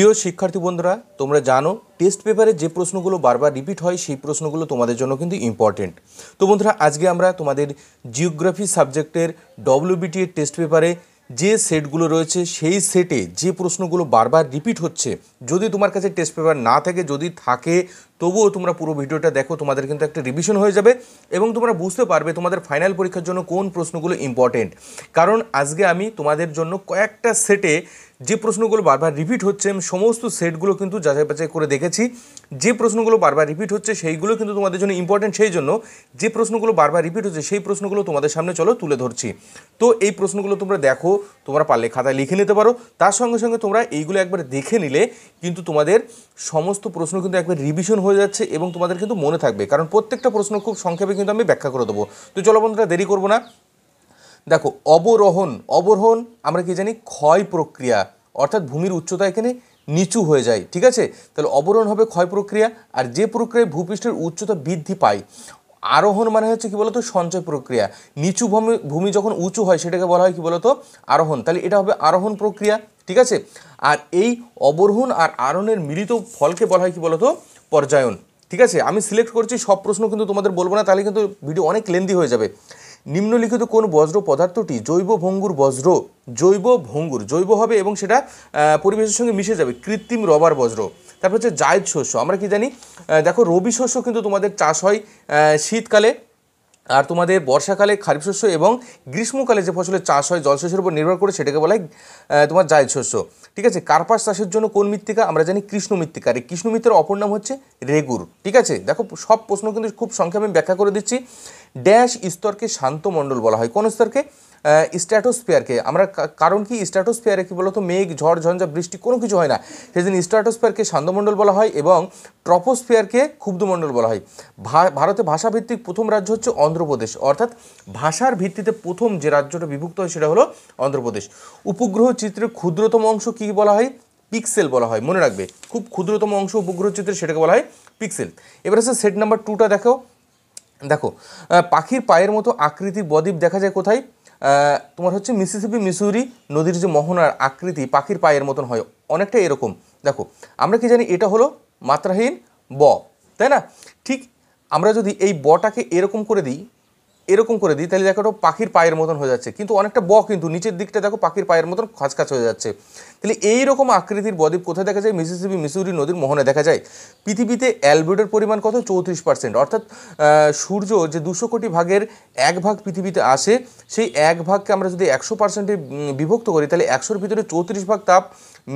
প্রিয় শিক্ষার্থী বন্ধুরা তোমরা জানো টেস্ট পেপারে যে প্রশ্নগুলো বারবার রিপিট হয় সেই প্রশ্নগুলো তোমাদের জন্য কিন্তু ইম্পর্টেন্ট তো বন্ধুরা আজকে আমরা তোমাদের জিওগ্রাফি সাবজেক্টের ডব্লিউবিটি এর টেস্ট পেপারে যে সেটগুলো রয়েছে সেই সেটে যে প্রশ্নগুলো বারবার রিপিট হচ্ছে যদি তোমার কাছে টেস্ট পেপার না থাকে যদি থাকে তবুও তোমরা পুরো ভিডিওটা দেখো তোমাদের কিন্তু একটা রিভিশন হয়ে যাবে এবং তোমরা বুঝতে পারবে তোমাদের ফাইনাল পরীক্ষার জন্য কোন প্রশ্নগুলো ইম্পর্টেন্ট কারণ আজকে আমি তোমাদের জন্য কয়েকটা সেটে যে প্রশ্নগুলো বারবার রিপিট হচ্ছে সমস্ত সেটগুলো কিন্তু যাচাই বাছাই করে দেখেছি যে প্রশ্নগুলো বারবার রিপিট হচ্ছে সেইগুলো কিন্তু তোমাদের জন্য ইম্পর্টেন্ট সেই জন্য যে প্রশ্নগুলো বারবার রিপিট হচ্ছে সেই প্রশ্নগুলো তোমাদের সামনে চলো তুলে ধরছি তো এই প্রশ্নগুলো তোমরা দেখো তোমরা পারলে খাতায় লিখে নিতে পারো তার সঙ্গে সঙ্গে তোমরা এইগুলো একবার দেখে নিলে কিন্তু তোমাদের সমস্ত প্রশ্ন কিন্তু একবার রিভিশন হয়ে যাচ্ছে এবং তোমাদের কিন্তু মনে থাকবে কারণ প্রত্যেকটা প্রশ্ন খুব সংক্ষেপে কিন্তু আমি ব্যাখ্যা করে দেবো তো চলো বন্ধুরা দেরি করবো না দেখো অবরোহণ অবরোহণ আমরা কি জানি ক্ষয় প্রক্রিয়া অর্থাৎ ভূমির উচ্চতা এখানে নিচু হয়ে যায় ঠিক আছে তাহলে অবরোহণ হবে ক্ষয় প্রক্রিয়া আর যে প্রক্রিয়ায় ভূপৃষ্ঠের উচ্চতা বৃদ্ধি পায় আরোহণ মানে হচ্ছে কি বলতো সঞ্চয় প্রক্রিয়া নিচু ভূমি ভূমি যখন উঁচু হয় সেটাকে বলা হয় কি বলতো আরোহণ তাহলে এটা হবে আরোহণ প্রক্রিয়া ঠিক আছে আর এই অবরোহণ আর আরোহণের মিলিত ফলকে বলা হয় কি বলতো পর্যায়ন ঠিক আছে আমি সিলেক্ট করছি সব প্রশ্ন কিন্তু তোমাদের বলবো না তাহলে কিন্তু ভিডিও অনেক লেন্দি হয়ে যাবে নিম্নলিখিত কোন বজ্র পদার্থটি জৈব ভঙ্গুর বজ্র জৈব ভঙ্গুর জৈব হবে এবং সেটা পরিবেশের সঙ্গে মিশে যাবে কৃত্রিম রবার বজ্র তারপর হচ্ছে জায়দ শস্য আমরা কি জানি দেখো রবি শস্য কিন্তু তোমাদের চাষ হয় শীতকালে আর তোমাদের বর্ষাকালে খারিফ শস্য এবং গ্রীষ্মকালে যে ফসলের চাষ হয় জলসেচের উপর নির্ভর করে সেটাকে বলা হয় তোমার জায়দ শস্য ঠিক আছে কার্পাস চাষের জন্য কোন মৃত্তিকা আমরা জানি কৃষ্ণ মৃত্তিকা আর এই কৃষ্ণ মৃত্তিকার অপর নাম হচ্ছে রেগুর ঠিক আছে দেখো সব প্রশ্ন কিন্তু খুব সংক্ষেপে ব্যাখ্যা করে দিচ্ছি ড্যাশ স্তরকে শান্ত মণ্ডল বলা হয় কোন স্তরকে স্ট্র্যাটোস্ফিয়ারকে আমরা কারণ কি স্ট্র্যাটোস্ফিয়ারে কী বলতো মেঘ ঝড় ঝঞ্ঝা বৃষ্টি কোনো কিছু হয় না সেদিন স্ট্র্যাটোস্ফিয়ারকে ছান্দমণ্ডল বলা হয় এবং ট্রপোস্ফিয়ারকে ক্ষুব্ধমণ্ডল বলা হয় ভারতে ভাষাভিত্তিক প্রথম রাজ্য হচ্ছে অন্ধ্রপ্রদেশ অর্থাৎ ভাষার ভিত্তিতে প্রথম যে রাজ্যটা বিভক্ত হয় সেটা হলো অন্ধ্রপ্রদেশ উপগ্রহ চিত্রের ক্ষুদ্রতম অংশ কী বলা হয় পিক্সেল বলা হয় মনে রাখবে খুব ক্ষুদ্রতম অংশ উপগ্রহ চিত্রে সেটাকে বলা হয় পিক্সেল এবার আছে সেট নাম্বার টুটা দেখো দেখো পাখির পায়ের মতো আকৃতি বদ্বীপ দেখা যায় কোথায় তোমার হচ্ছে মিসিসিপি মিসুরি নদীর যে মোহনার আকৃতি পাখির পায়ের মতন হয় অনেকটা এরকম দেখো আমরা কি জানি এটা হলো মাত্রাহীন ব তাই না ঠিক আমরা যদি এই বটাকে এরকম করে দিই এরকম করে দিই তাহলে দেখো পাখির পায়ের মতন হয়ে যাচ্ছে কিন্তু অনেকটা ব কিন্তু নিচের দিকটা দেখো পাখির পায়ের মতন খাঁচখাঁচ হয়ে যাচ্ছে তাহলে এই রকম আকৃতির বদ্বীপ কোথায় দেখা যায় মিসিসিপি মিসুরি নদীর মোহনে দেখা যায় পৃথিবীতে অ্যালবেডের পরিমাণ কত চৌত্রিশ পার্সেন্ট অর্থাৎ সূর্য যে দুশো কোটি ভাগের এক ভাগ পৃথিবীতে আসে সেই এক ভাগকে আমরা যদি একশো পার্সেন্টে বিভক্ত করি তাহলে একশোর ভিতরে চৌত্রিশ ভাগ তাপ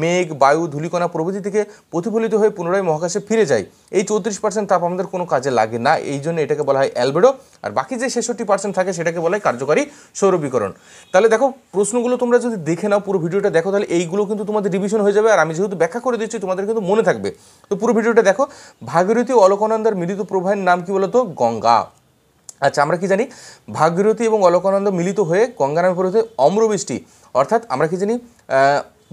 মেঘ বায়ু ধূলিকণা প্রভৃতি থেকে প্রতিফলিত হয়ে পুনরায় মহাকাশে ফিরে যায় এই চৌত্রিশ পার্সেন্ট তাপ আমাদের কোনো কাজে লাগে না এই জন্য এটাকে বলা হয় অ্যালবেডো আর বাকি যে ছেষট্টি পার্সেন্ট থাকে সেটাকে বলা হয় কার্যকারী সৌরবীকরণ তাহলে দেখো প্রশ্নগুলো তোমরা যদি দেখে নাও পুরো ভিডিওটা দেখো তাহলে এইগুলো কিন্তু তোমাদের রিভিশন হয়ে যাবে আর আমি যেহেতু ব্যাখ্যা করে দিচ্ছি তোমাদের কিন্তু মনে থাকবে তো পুরো ভিডিওটা দেখো ভাগীরথী অলকানন্দার মিলিত প্রবাহের নাম কি বলতো গঙ্গা আচ্ছা আমরা কি জানি ভাগীরথী এবং অলকানন্দ মিলিত হয়ে গঙ্গা নামে পরিবর্তে অম্রবৃষ্টি অর্থাৎ আমরা কি জানি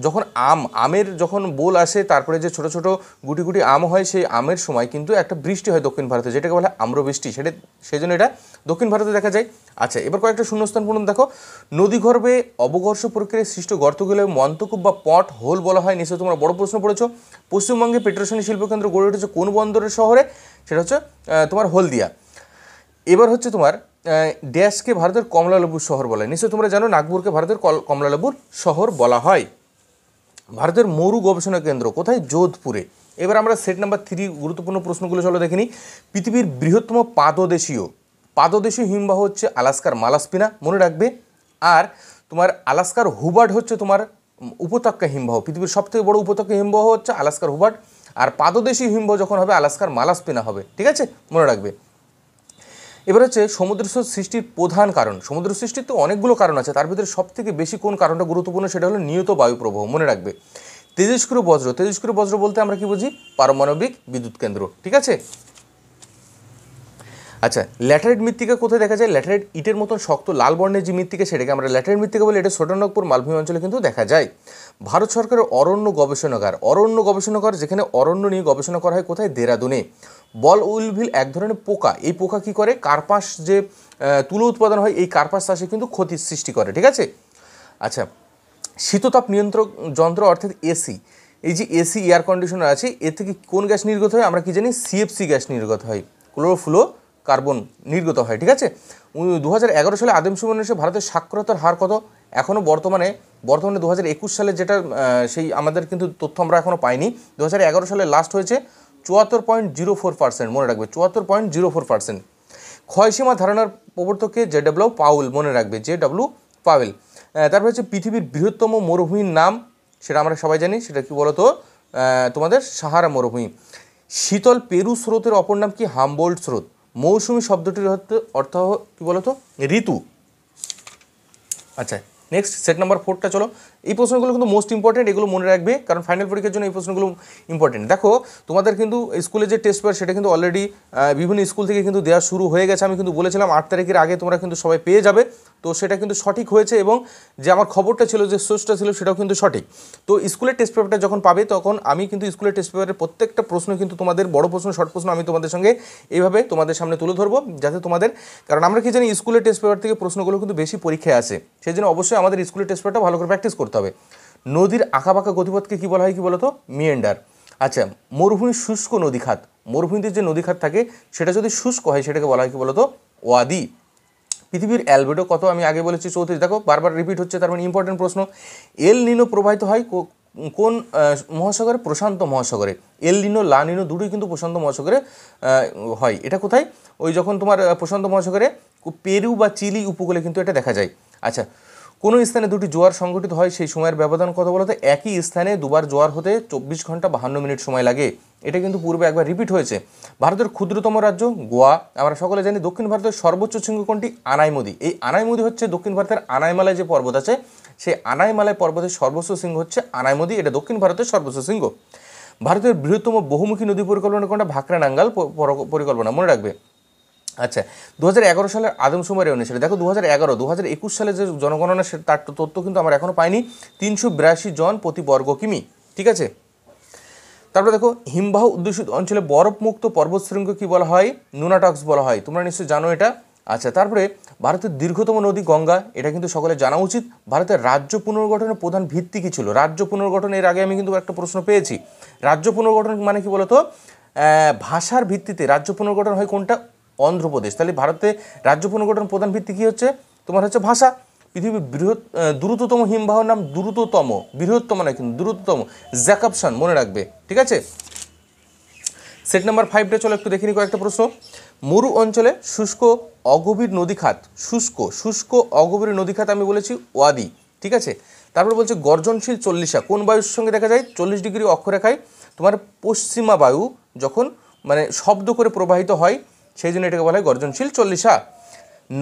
যখন আম আমের যখন বোল আসে তারপরে যে ছোট ছোট গুটি গুটি আম হয় সেই আমের সময় কিন্তু একটা বৃষ্টি হয় দক্ষিণ ভারতে যেটাকে বলে আম্রবৃষ্টি সেটা সেই জন্য এটা দক্ষিণ ভারতে দেখা যায় আচ্ছা এবার কয়েকটা শূন্যস্থান পূরণ দেখো নদীগর্ভে অবঘর্ষ প্রক্রিয়ায় সৃষ্ট গর্তগুলো মন্তকূপ বা পট হোল বলা হয় নিশ্চয়ই তোমরা বড় প্রশ্ন পড়েছো পশ্চিমবঙ্গে পেট্রোশনী শিল্পকেন্দ্র গড়ে উঠেছে কোন বন্দরের শহরে সেটা হচ্ছে তোমার হলদিয়া এবার হচ্ছে তোমার ড্যাশকে ভারতের কমলালেবুর শহর বলা হয় নিশ্চয়ই তোমরা জানো নাগপুরকে ভারতের কমলালেবুর শহর বলা হয় ভারতের মরু গবেষণা কেন্দ্র কোথায় যোধপুরে এবার আমরা সেট নাম্বার থ্রি গুরুত্বপূর্ণ প্রশ্নগুলো চলো দেখিনি পৃথিবীর বৃহত্তম পাদদেশীয় পাদদেশীয় হিমবাহ হচ্ছে আলাস্কার মালাস্পিনা মনে রাখবে আর তোমার আলাস্কার হুবার্ড হচ্ছে তোমার উপত্যকা হিমবাহ পৃথিবীর সবথেকে বড় উপত্যকা হিমবাহ হচ্ছে আলাস্কার হুবার্ট আর পাদদেশী হিমবাহ যখন হবে আলাস্কার মালাস্পিনা হবে ঠিক আছে মনে রাখবে এবার হচ্ছে সমুদ্র সৃষ্টির প্রধান কারণ সমুদ্র সৃষ্টির তো অনেকগুলো কারণ আছে তার ভিতরে সবথেকে বেশি কোন কারণটা গুরুত্বপূর্ণ সেটা হলো নিয়ত বায়ুপ্রবাহ মনে রাখবে তেজস্ক্রু বজ্র তেজস্ক্রু বজ্র বলতে আমরা কি বুঝি পারমাণবিক বিদ্যুৎ কেন্দ্র ঠিক আছে আচ্ছা ল্যাটারেট মৃত্তিকা কোথায় দেখা যায় ল্যাটারেট ইটের মতন শক্ত লাল বর্ণের যে মৃত্তিকা সেটাকে আমরা ল্যাটারেট মৃত্তিকা বলে এটা ছোটানগপুর মালভূমি অঞ্চলে কিন্তু দেখা যায় ভারত সরকারের অরণ্য গবেষণাগার অরণ্য গবেষণাগার যেখানে অরণ্য নিয়ে গবেষণা করা হয় কোথায় দেরাদুনে বল উলভিল এক ধরনের পোকা এই পোকা কি করে কার্পাস যে তুলো উৎপাদন হয় এই কার্পাস চাষে কিন্তু ক্ষতির সৃষ্টি করে ঠিক আছে আচ্ছা শীততাপ নিয়ন্ত্রক যন্ত্র অর্থাৎ এসি এই যে এসি এয়ার কন্ডিশনার আছে এ থেকে কোন গ্যাস নির্গত হয় আমরা কি জানি সিএফসি গ্যাস নির্গত হয় ক্লোরোফ্লো কার্বন নির্গত হয় ঠিক আছে দু সালে আদিম সুমন এসে ভারতের সাক্ষরতার হার কত এখনও বর্তমানে বর্তমানে দু সালে যেটা সেই আমাদের কিন্তু তথ্য আমরা এখনও পাইনি দু সালে লাস্ট হয়েছে চুয়াত্তর পয়েন্ট জিরো ফোর পার্সেন্ট মনে রাখবে চুয়াত্তর পয়েন্ট জিরো ফোর পার্সেন্ট ক্ষয়সীমা ধারণার প্রবর্তককে জে ডব্লিউ পাউল মনে রাখবে জে ডব্লিউ পাউল তারপরে হচ্ছে পৃথিবীর বৃহত্তম মরুভূমির নাম সেটা আমরা সবাই জানি সেটা কি বলতো তোমাদের সাহারা মরুভূমি শীতল পেরু স্রোতের অপর নাম কি হাম্বোল্ড স্রোত মৌসুমি শব্দটির অর্থ কী বলতো ঋতু আচ্ছা নেক্সট সেট নাম্বার ফোরটা চলো এই প্রশ্নগুলো কিন্তু মোস্ট ইম্পর্টেন্ট এগুলো মনে রাখবে কারণ ফাইনাল পরীক্ষার জন্য এই প্রশ্নগুলো ইম্পর্টেন্ট দেখো তোমাদের কিন্তু স্কুলে যে টেস্ট পেপার সেটা কিন্তু অলরেডি বিভিন্ন স্কুল থেকে কিন্তু দেওয়া শুরু হয়ে গেছে আমি কিন্তু বলেছিলাম আট তারিখের আগে তোমরা কিন্তু সবাই পেয়ে যাবে তো সেটা কিন্তু সঠিক হয়েছে এবং যে আমার খবরটা ছিল যে সোর্সটা ছিল সেটাও কিন্তু সঠিক তো স্কুলের টেস্ট পেপারটা যখন পাবে তখন আমি কিন্তু স্কুলের টেস্ট পেপারের প্রত্যেকটা প্রশ্ন কিন্তু তোমাদের বড় প্রশ্ন শর্ট প্রশ্ন আমি তোমাদের সঙ্গে এইভাবে তোমাদের সামনে তুলে ধরবো যাতে তোমাদের কারণ আমরা কি জানি স্কুলের টেস্ট পেপার থেকে প্রশ্নগুলো কিন্তু বেশি পরীক্ষায় আসে সেই জন্য অবশ্যই আমাদের স্কুলের টেস্ট পেপারটা ভালো করে প্র্যাকটিস করতে হবে নদীর আঁকাবাঁকা গতিপথকে কী বলা হয় কী বলতো মিয়েন্ডার আচ্ছা মরুভূমির শুষ্ক নদী খাত মরুভূমিতে যে নদী খাত থাকে সেটা যদি শুষ্ক হয় সেটাকে বলা হয় কী বলতো ওয়াদি পৃথিবীর অ্যালবেডো কত আমি আগে বলেছি চৌত্রিশ দেখো বারবার রিপিট হচ্ছে তার মানে ইম্পর্টেন্ট প্রশ্ন এল নিনো প্রবাহিত হয় কোন মহাসাগরে প্রশান্ত মহাসাগরে এল নিনো লা নিনো দুটোই কিন্তু প্রশান্ত মহাসাগরে হয় এটা কোথায় ওই যখন তোমার প্রশান্ত মহাসাগরে পেরু বা চিলি উপকূলে কিন্তু এটা দেখা যায় আচ্ছা কোনো স্থানে দুটি জোয়ার সংঘটিত হয় সেই সময়ের ব্যবধান কত বলতে একই স্থানে দুবার জোয়ার হতে চব্বিশ ঘন্টা বাহান্ন মিনিট সময় লাগে এটা কিন্তু পূর্বে একবার রিপিট হয়েছে ভারতের ক্ষুদ্রতম রাজ্য গোয়া আমরা সকলে জানি দক্ষিণ ভারতের সর্বোচ্চ শৃঙ্গ কোনটি আনাইমদি এই আনাইমদি হচ্ছে দক্ষিণ ভারতের আনাইমালায় যে পর্বত আছে সেই আনাইমালায় পর্বতের সর্বোচ্চ শৃঙ্গ হচ্ছে আনাইমদি এটা দক্ষিণ ভারতের সর্বোচ্চ শৃঙ্গ ভারতের বৃহত্তম বহুমুখী নদী পরিকল্পনা কোনটা ভাকরা নাঙ্গাল পরিকল্পনা মনে রাখবে আচ্ছা দু হাজার এগারো সালের আদমশুমারি অনুসারে দেখো দু হাজার এগারো দু হাজার একুশ সালে যে জনগণনা তার তথ্য কিন্তু আমরা এখনও পাইনি তিনশো বিরাশি জন প্রতি বর্গ কিমি ঠিক আছে তারপরে দেখো হিমবাহ উদ্দেশিত অঞ্চলে বরফমুক্ত পর্বতশৃঙ্গ কি বলা হয় নুনাটক্স বলা হয় তোমরা নিশ্চয়ই জানো এটা আচ্ছা তারপরে ভারতের দীর্ঘতম নদী গঙ্গা এটা কিন্তু সকলে জানা উচিত ভারতের রাজ্য পুনর্গঠনের প্রধান ভিত্তি কী ছিল রাজ্য পুনর্গঠন এর আগে আমি কিন্তু একটা প্রশ্ন পেয়েছি রাজ্য পুনর্গঠন মানে কি বলতো ভাষার ভিত্তিতে রাজ্য পুনর্গঠন হয় কোনটা অন্ধ্রপ্রদেশ তাহলে ভারতে রাজ্য পুনর্গঠন প্রধান ভিত্তি কী হচ্ছে তোমার হচ্ছে ভাষা পৃথিবীর বৃহৎ দ্রুততম হিমবাহ নাম দ্রুততম বৃহত্তম না কিন্তু দ্রুততম জ্যাকাপশান মনে রাখবে ঠিক আছে সেট নাম্বার ফাইভটা চলো একটু দেখিনি কয়েকটা প্রশ্ন মরু অঞ্চলে শুষ্ক অগভীর নদীখাত শুষ্ক শুষ্ক অগভীর নদীখাত আমি বলেছি ওয়াদি ঠিক আছে তারপর বলছে গর্জনশীল চল্লিশা কোন বায়ুর সঙ্গে দেখা যায় চল্লিশ ডিগ্রি অক্ষরেখায় তোমার পশ্চিমা বায়ু যখন মানে শব্দ করে প্রবাহিত হয় সেই জন্য এটাকে বলা হয় গর্জনশীল চল্লিশা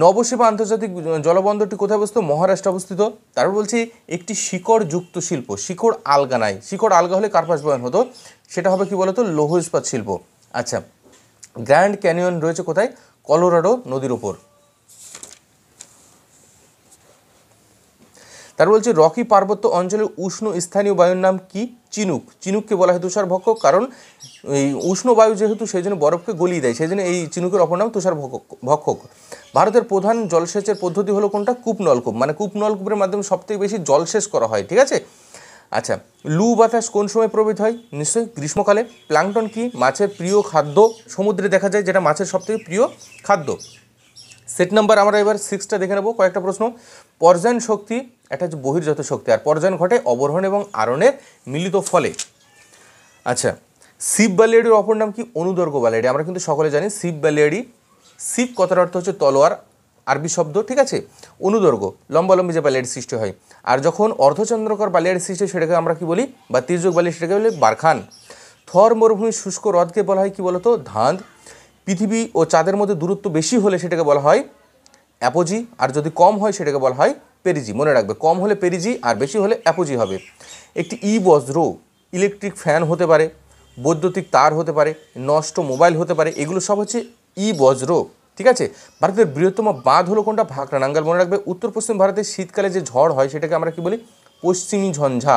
নবসেবা আন্তর্জাতিক জলবন্দরটি কোথায় অবস্থিত মহারাষ্ট্রে অবস্থিত তারপর বলছি একটি শিকড় যুক্ত শিল্প শিকড় আলগা নাই শিকড় আলগা হলে কার্পাস বয়ন হতো সেটা হবে কি বলতো লৌহ ইস্পাত শিল্প আচ্ছা গ্র্যান্ড ক্যানিয়ন রয়েছে কোথায় কলোরাডো নদীর ওপর তার বলছে রকি পার্বত্য অঞ্চলের উষ্ণ স্থানীয় বায়ুর নাম কি চিনুক চিনুককে বলা হয় তুষারভক্ষ কারণ এই উষ্ণ বায়ু যেহেতু সেই জন্য বরফকে গলিয়ে দেয় সেই জন্য এই চিনুকের অপর নাম তুষার ভক্ষক ভারতের প্রধান জলসেচের পদ্ধতি হলো কোনটা কূপ নলকূপ মানে কূপ নলকূপের মাধ্যমে সবথেকে বেশি জলসেচ করা হয় ঠিক আছে আচ্ছা লু বাতাস কোন সময় প্রবৃত হয় নিশ্চয়ই গ্রীষ্মকালে প্লাংটন কি মাছের প্রিয় খাদ্য সমুদ্রে দেখা যায় যেটা মাছের সবথেকে প্রিয় খাদ্য সেট নাম্বার আমরা এবার সিক্সটা দেখে নেব কয়েকটা প্রশ্ন পর্যায়ন শক্তি একটা হচ্ছে বহির্জাত শক্তি আর পর্যায়ন ঘটে অবরোহণ এবং আরণের মিলিত ফলে আচ্ছা শিব বালিয়াড়ির অপর নাম কি অনুদর্গ বালিয়াড়ি আমরা কিন্তু সকলে জানি শিব বালিয়াড়ি শিব কথার অর্থ হচ্ছে তলোয়ার আরবি শব্দ ঠিক আছে অনুদর্গ লম্বালম্বি যে বালিয়াড়ি সৃষ্টি হয় আর যখন অর্ধচন্দ্রকর বালিয়াড়ি সৃষ্টি হয় সেটাকে আমরা কি বলি বা তীর্যক বালি সেটাকে বলি বারখান থর মরুভূমি শুষ্ক হ্রদকে বলা হয় কি বলতো ধাঁধ পৃথিবী ও চাঁদের মধ্যে দূরত্ব বেশি হলে সেটাকে বলা হয় অ্যাপোজি আর যদি কম হয় সেটাকে বলা হয় পেরিজি মনে রাখবে কম হলে পেরিজি আর বেশি হলে অ্যাপোজি হবে একটি ই বজ্র ইলেকট্রিক ফ্যান হতে পারে বৈদ্যুতিক তার হতে পারে নষ্ট মোবাইল হতে পারে এগুলো সব হচ্ছে ই বজ্র ঠিক আছে ভারতের বৃহত্তম বাঁধ হলো কোনটা ভাকরা নাঙ্গাল মনে রাখবে উত্তর পশ্চিম ভারতের শীতকালে যে ঝড় হয় সেটাকে আমরা কি বলি পশ্চিমী ঝঞ্ঝা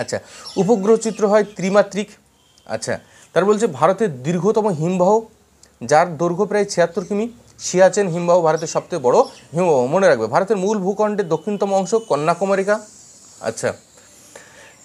আচ্ছা উপগ্রহ চিত্র হয় ত্রিমাত্রিক আচ্ছা তার বলছে ভারতের দীর্ঘতম হিমবাহ যার দৈর্ঘ্য প্রায় ছিয়াত্তর কিমি সিয়াচেন হিমবাহ ভারতের সবচেয়ে বড় হিমবাহ মনে রাখবে ভারতের মূল ভূখণ্ডের দক্ষিণতম অংশ কন্যাকুমারিকা আচ্ছা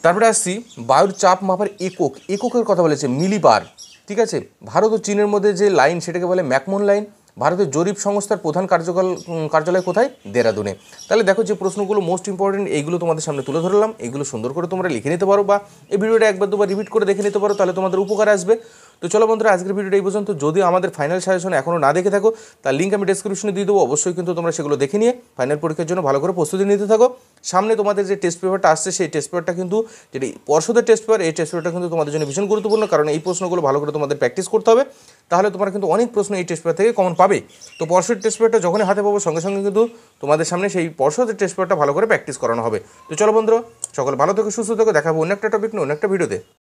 তারপরে আসছি বায়ুর চাপ মাপার একক এককের কথা বলেছে মিলিবার ঠিক আছে ভারত ও চীনের মধ্যে যে লাইন সেটাকে বলে ম্যাকমোন লাইন ভারতের জরিপ সংস্থার প্রধান কার্যকাল কার্যালয় কোথায় দেরাদুনে তাহলে দেখো যে প্রশ্নগুলো মোস্ট ইম্পর্টেন্ট এইগুলো তোমাদের সামনে তুলে ধরলাম এগুলো সুন্দর করে তোমরা লিখে নিতে পারো বা এই ভিডিওটা একবার দুবার রিপিট করে দেখে নিতে পারো তাহলে তোমাদের উপকার আসবে তো চলো বন্ধুরা আজকের ভিডিওটা এই পর্যন্ত যদি আমাদের ফাইনাল সাজেশন এখনও না দেখে থাকো তার লিঙ্ক আমি ডিসক্রিপশনে দিয়ে দেবো অবশ্যই কিন্তু তোমরা সেগুলো দেখে নিয়ে ফাইনাল পরীক্ষার জন্য ভালো করে প্রস্তুতি নিতে থাকো সামনে তোমাদের যে টেস্ট পেপারটা আসছে সেই টেস্ট পেপারটা কিন্তু যেটি পর্ষদের টেস্ট পেপার এই টেস্ট পেপারটা কিন্তু তোমাদের জন্য ভীষণ গুরুত্বপূর্ণ কারণ এই প্রশ্নগুলো ভালো করে তোমাদের প্র্যাকটিস করতে হবে তাহলে তোমরা কিন্তু অনেক প্রশ্ন এই টেস্ট পেপার থেকে কমন পাবে তো পর্ষদের টেস্ট পেপারটা যখনই হাতে পাবো সঙ্গে সঙ্গে কিন্তু তোমাদের সামনে সেই পর্ষদের টেস্ট পেপারটা ভালো করে প্র্যাকটিস করানো হবে তো চলো বন্ধুরা সকল ভালো থেকে সুস্থ থেকে দেখাবো অন্য একটা টপিক নিয়ে অন্য একটা ভিডিওতে